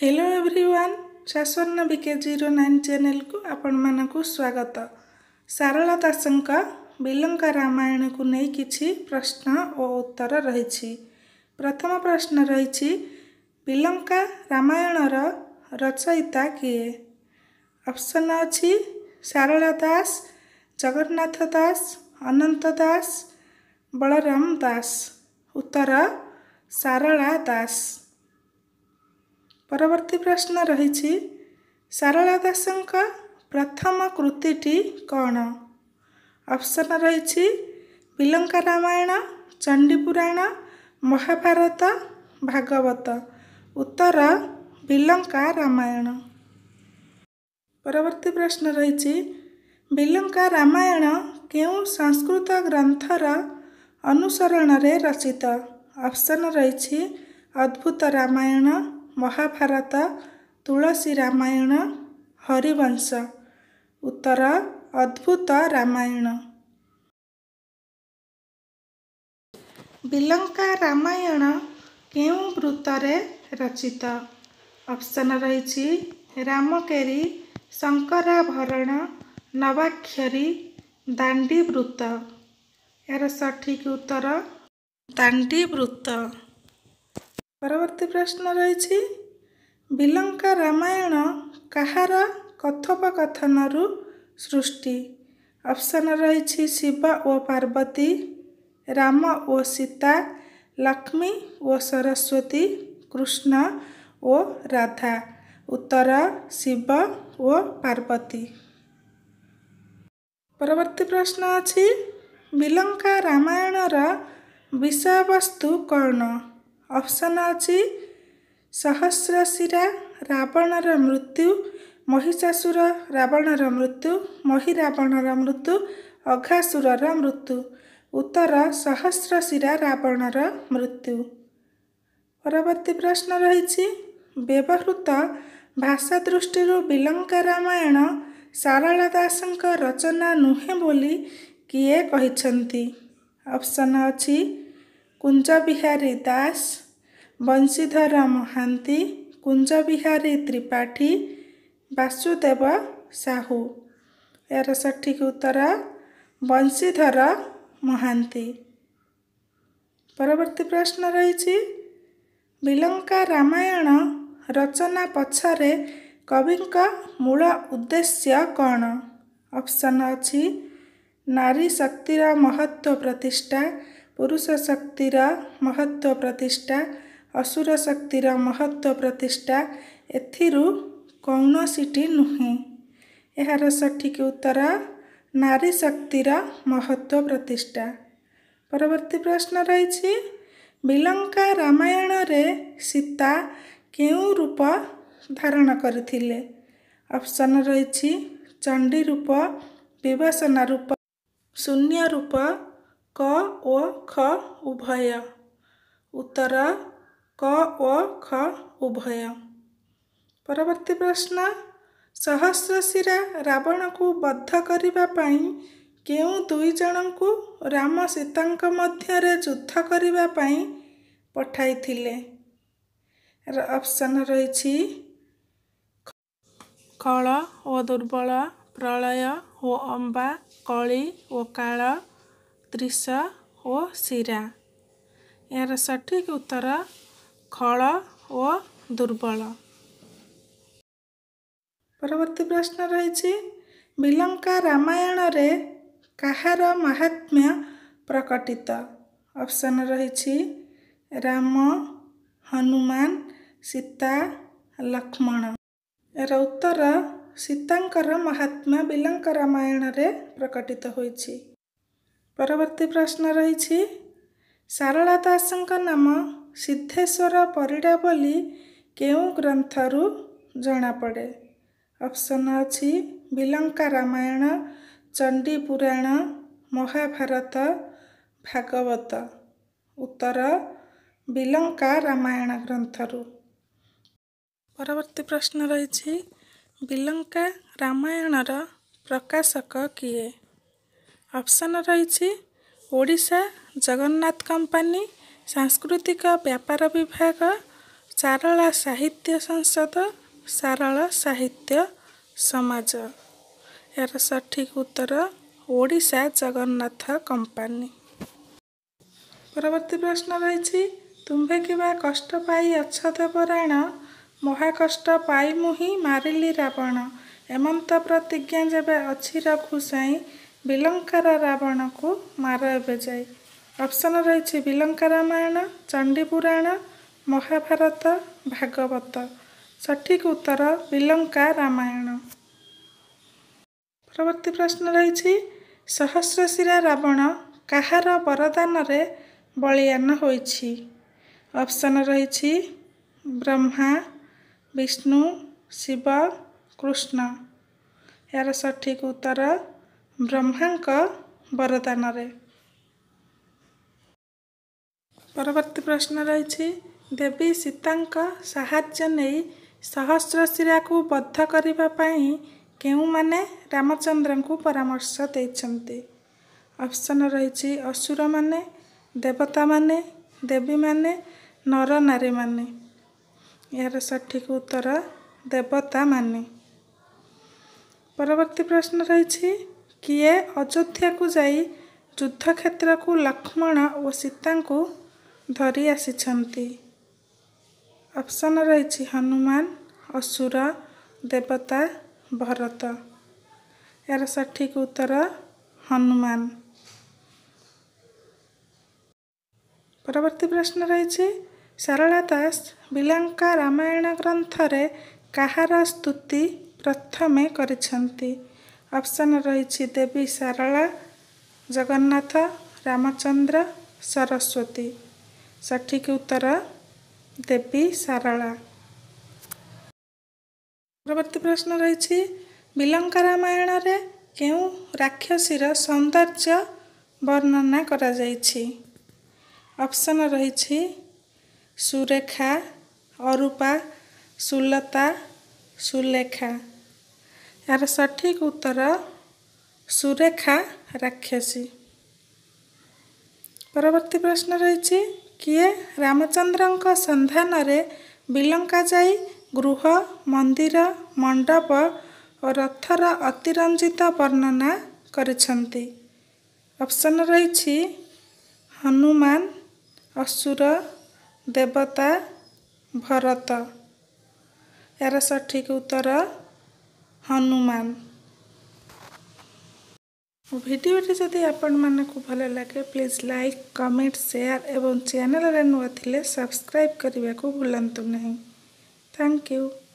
hello everyone ଶାଶ୍ୱର୍ଣ୍ଣ BK zero nine ଚ୍ୟାନେଲକୁ ଆପଣମାନଙ୍କୁ ସ୍ୱାଗତ ସାରଳା ଦାସଙ୍କ ବିଲଙ୍କ ରାମାୟଣକୁ ନେଇ କିଛି ପ୍ରଶ୍ନ ଓ ଉତ୍ତର ରହିଛି ପ୍ରଥମ ପ୍ରଶ୍ନ ରହିଛି ବିଲଙ୍କା ରାମାୟଣର ରଚୟିତା କିଏ ଅପ୍ସନ୍ ଅଛି ସାରଳା ଦାସ ଜଗନ୍ନାଥ ଦାସ ଅନନ୍ତ ଦାସ ବଳରାମ ଦାସ ଉତ୍ତର ସାରଳା ଦାସ ପରବର୍ତ୍ତୀ ପ୍ରଶ୍ନ ରହିଛି ସାରଳା ଦାସଙ୍କ ପ୍ରଥମ କୃତିଟି କ'ଣ ଅପସନ୍ ରହିଛି ବିଲଙ୍କା ରାମାୟଣ ଚଣ୍ଡିପୁରାଣ ମହାଭାରତ ଭାଗବତ ଉତ୍ତର ବିଲଙ୍କା ରାମାୟଣ ପରବର୍ତ୍ତୀ ପ୍ରଶ୍ନ ରହିଛି ବିଲଙ୍କା ରାମାୟଣ କେଉଁ ସଂସ୍କୃତ ଗ୍ରନ୍ଥର ଅନୁସରଣରେ ରଚିତ ଅପସନ୍ ରହିଛି ଅଦ୍ଭୁତ ରାମାୟଣ ମହାଭାରତ ତୁଳସୀ ରାମାୟଣ ହରିବଂଶ ଉତ୍ତର ଅଦ୍ଭୁତ ରାମାୟଣ ବିଲଙ୍କା ରାମାୟଣ କେଉଁ ବୃତ୍ତରେ ରଚିତ ଅପସନ ରହିଛି ରାମକେରୀ ଶଙ୍କରାଭରଣ ନବାକ୍ଷରୀ ଦାଣ୍ଡି ବୃତ୍ତ ଏହାର ସଠିକ ଉତ୍ତର ଦାଣ୍ଡି ବୃତ୍ତ ପରବର୍ତ୍ତୀ ପ୍ରଶ୍ନ ରହିଛି ବିଲଙ୍କା ରାମାୟଣ କାହାର କଥୋପକଥନରୁ ସୃଷ୍ଟି ଅପସନ ରହିଛି ଶିବ ଓ ପାର୍ବତୀ ରାମ ଓ ସୀତା ଲକ୍ଷ୍ମୀ ଓ ସରସ୍ଵତୀ କୃଷ୍ଣ ଓ ରାଧା ଉତ୍ତର ଶିବ ଓ ପାର୍ବତୀ ପରବର୍ତ୍ତୀ ପ୍ରଶ୍ନ ଅଛି ବିଲଙ୍କା ରାମାୟଣର ବିଷୟବସ୍ତୁ କ'ଣ ଅପସନ୍ ଅଛି ସହସ୍ରଶିରା ରାବଣର ମୃତ୍ୟୁ ମହିଷାସୁର ରାବଣର ମୃତ୍ୟୁ ମହି ରାବଣର ମୃତ୍ୟୁ ଅଘାସୁରର ମୃତ୍ୟୁ ଉତ୍ତର ସହସ୍ରଶିରା ରାବଣର ମୃତ୍ୟୁ ପରବର୍ତ୍ତୀ ପ୍ରଶ୍ନ ରହିଛି ବ୍ୟବହୃତ ଭାଷା ଦୃଷ୍ଟିରୁ ବିଲଙ୍କା ରାମାୟଣ ସାରଳା ଦାସଙ୍କ ରଚନା ନୁହେଁ ବୋଲି କିଏ କହିଛନ୍ତି ଅପସନ୍ ଅଛି କୁଞ୍ଜବିହାରୀ ଦାସ ବଂଶୀଧର ମହାନ୍ତି କୁଞ୍ଜବିହାରୀ ତ୍ରିପାଠୀ ବାସୁଦେବ ସାହୁ ଏହାର ସଠିକ ଉତ୍ତର ବଂଶୀଧର ମହାନ୍ତି ପରବର୍ତ୍ତୀ ପ୍ରଶ୍ନ ରହିଛି ବିଲଙ୍କା ରାମାୟଣ ରଚନା ପଛରେ କବିଙ୍କ ମୂଳ ଉଦ୍ଦେଶ୍ୟ କ'ଣ ଅପସନ୍ ଅଛି ନାରୀ ଶକ୍ତିର ମହତ୍ଵ ପ୍ରତିଷ୍ଠା ପୁରୁଷ ଶକ୍ତିର ମହତ୍ଵ ପ୍ରତିଷ୍ଠା ଅସୁର ଶକ୍ତିର ମହତ୍ଵ ପ୍ରତିଷ୍ଠା ଏଥିରୁ କୌଣସିଟି ନୁହେଁ ଏହାର ସଠିକ ଉତ୍ତର ନାରୀ ଶକ୍ତିର ମହତ୍ଵ ପ୍ରତିଷ୍ଠା ପରବର୍ତ୍ତୀ ପ୍ରଶ୍ନ ରହିଛି ବିଲଙ୍କା ରାମାୟଣରେ ସୀତା କେଉଁ ରୂପ ଧାରଣ କରିଥିଲେ ଅପସନ୍ ରହିଛି ଚଣ୍ଡୀ ରୂପ ବିବାସନା ରୂପ ଶୂନ୍ୟ ରୂପ କ ଓ ଖ ଉଭୟ ଉତ୍ତର କ ଓ ଖ ଉଭୟ ପରବର୍ତ୍ତୀ ପ୍ରଶ୍ନ ସହସ୍ରଶିରା ରାବଣକୁ ବଦ୍ଧ କରିବା ପାଇଁ କେଉଁ ଦୁଇ ଜଣଙ୍କୁ ରାମ ସୀତାଙ୍କ ମଧ୍ୟରେ ଯୁଦ୍ଧ କରିବା ପାଇଁ ପଠାଇଥିଲେ ଅପସନ୍ ରହିଛି କଳ ଓ ଦୁର୍ବଳ ପ୍ରଳୟ ଓ ଅମ୍ବା କଳି ଓ କାଳ ତ୍ରିଷ ଓ ଶିରା ଏହାର ସଠିକ୍ ଉତ୍ତର ଖଳ ଓ ଦୁର୍ବଳ ପରବର୍ତ୍ତୀ ପ୍ରଶ୍ନ ରହିଛି ବିଲଙ୍କା ରାମାୟଣରେ କାହାର ମହାତ୍ମ୍ୟ ପ୍ରକଟିତ ଅପସନ୍ ରହିଛି ରାମ ହନୁମାନ ସୀତା ଲକ୍ଷ୍ମଣ ଏହାର ଉତ୍ତର ସୀତାଙ୍କର ମହାତ୍ମା ବିଲଙ୍କ ରାମାୟଣରେ ପ୍ରକଟିତ ହୋଇଛି ପରବର୍ତ୍ତୀ ପ୍ରଶ୍ନ ରହିଛି ସାରଳା ଦାସଙ୍କ ନାମ ସିଦ୍ଧେଶ୍ୱର ପରିଡ଼ା ବୋଲି କେଉଁ ଗ୍ରନ୍ଥରୁ ଜଣାପଡ଼େ ଅପ୍ସନ୍ ଅଛି ବିଲଙ୍କା ରାମାୟଣ ଚଣ୍ଡୀ ପୁରାଣ ମହାଭାରତ ଭାଗବତ ଉତ୍ତର ବିଲଙ୍କା ରାମାୟଣ ଗ୍ରନ୍ଥରୁ ପରବର୍ତ୍ତୀ ପ୍ରଶ୍ନ ରହିଛି ବିଲଙ୍କା ରାମାୟଣର ପ୍ରକାଶକ କିଏ ଅପ୍ସନ୍ ରହିଛି ଓଡ଼ିଶା ଜଗନ୍ନାଥ କମ୍ପାନୀ ସାଂସ୍କୃତିକ ବ୍ୟାପାର ବିଭାଗ ସାରଳା ସାହିତ୍ୟ ସଂସଦ ସାରଳ ସାହିତ୍ୟ ସମାଜ ଏହାର ସଠିକ୍ ଉତ୍ତର ଓଡ଼ିଶା ଜଗନ୍ନାଥ କମ୍ପାନୀ ପରବର୍ତ୍ତୀ ପ୍ରଶ୍ନ ରହିଛି ତୁମ୍ଭେ କିମ୍ବା କଷ୍ଟ ପାଇ ଅଛ ଦେବରାଣ ମହାକଷ୍ଟ ପାଇ ମୁଁ ହିଁ ମାରିଲି ରାବଣ ଏମନ୍ତ ପ୍ରତିଜ୍ଞା ଯେବେ ଅଛି ରଖୁ ସାଇଁ ବିଲଙ୍କାର ରାବଣକୁ ମାର ଏବେ ଯାଏ ଅପସନ୍ ରହିଛି ବିଲଙ୍କା ରାମାୟଣ ଚଣ୍ଡୀ ପୁରାଣ ମହାଭାରତ ଭାଗବତ ସଠିକ୍ ଉତ୍ତର ବିଲଙ୍କା ରାମାୟଣ ପରବର୍ତ୍ତୀ ପ୍ରଶ୍ନ ରହିଛି ସହସ୍ରଶିରା ରାବଣ କାହାର ବରଦାନରେ ବଳିୟାନ ହୋଇଛି ଅପସନ୍ ରହିଛି ବ୍ରହ୍ମା ବିଷ୍ଣୁ ଶିବ କୃଷ୍ଣ ଏହାର ସଠିକ୍ ଉତ୍ତର ବ୍ରହ୍ମାଙ୍କ ବରଦାନରେ ପରବର୍ତ୍ତୀ ପ୍ରଶ୍ନ ରହିଛି ଦେବୀ ସୀତାଙ୍କ ସାହାଯ୍ୟ ନେଇ ସହସ୍ରଶିରାକୁ ବଦ୍ଧ କରିବା ପାଇଁ କେଉଁମାନେ ରାମଚନ୍ଦ୍ରଙ୍କୁ ପରାମର୍ଶ ଦେଇଛନ୍ତି ଅପସନ୍ ରହିଛି ଅସୁରମାନେ ଦେବତାମାନେ ଦେବୀମାନେ ନର ନାରୀମାନେ ଏହାର ସଠିକ ଉତ୍ତର ଦେବତାମାନେ ପରବର୍ତ୍ତୀ ପ୍ରଶ୍ନ ରହିଛି କିଏ ଅଯୋଧ୍ୟାକୁ ଯାଇ ଯୁଦ୍ଧକ୍ଷେତ୍ରକୁ ଲକ୍ଷ୍ମଣ ଓ ସୀତାଙ୍କୁ ଧରି ଆସିଛନ୍ତି ଅପସନ୍ ରହିଛି ହନୁମାନ ଅସୁର ଦେବତା ଭରତ ଏହାର ସଠିକ ଉତ୍ତର ହନୁମାନ ପରବର୍ତ୍ତୀ ପ୍ରଶ୍ନ ରହିଛି ସାରଳା ଦାସ ବିଲାଙ୍କା ରାମାୟଣ ଗ୍ରନ୍ଥରେ କାହାର ସ୍ତୁତି ପ୍ରଥମେ କରିଛନ୍ତି ଅପସନ୍ ରହିଛି ଦେବୀ ସାରଳା ଜଗନ୍ନାଥ ରାମଚନ୍ଦ୍ର ସରସ୍ଵତୀ ସଠିକ୍ ଉତ୍ତର ଦେବୀ ସାରଳା ପରବର୍ତ୍ତୀ ପ୍ରଶ୍ନ ରହିଛି ବିଲଙ୍କା ରାମାୟଣରେ କେଉଁ ରାକ୍ଷସୀର ସୌନ୍ଦର୍ଯ୍ୟ ବର୍ଣ୍ଣନା କରାଯାଇଛି ଅପ୍ସନ୍ ରହିଛି ସୁରେଖା ଅରୁପା ସୁଲତା ସୁଲେଖା ଏହାର ସଠିକ୍ ଉତ୍ତର ସୁରେଖା ରାକ୍ଷସୀ ପରବର୍ତ୍ତୀ ପ୍ରଶ୍ନ ରହିଛି के रामचन्द्रଙ୍କ संध्यान रे विलंका जाय गृह मन्दिर मण्डप और रथरा अतिरंजित वर्णन करछन्ती अप्सन रही छि हनुमान असुर देवता भरत एरै सही उत्तर हनुमान ମୋ ଭିଡ଼ିଓଟି ଯଦି ଆପଣମାନଙ୍କୁ ଭଲ ଲାଗେ ପ୍ଲିଜ୍ ଲାଇକ୍ କମେଣ୍ଟ ସେୟାର ଏବଂ ଚ୍ୟାନେଲରେ ନୂଆ ଥିଲେ ସବସ୍କ୍ରାଇବ୍ କରିବାକୁ ଭୁଲନ୍ତୁ ନାହିଁ ଥ୍ୟାଙ୍କ ୟୁ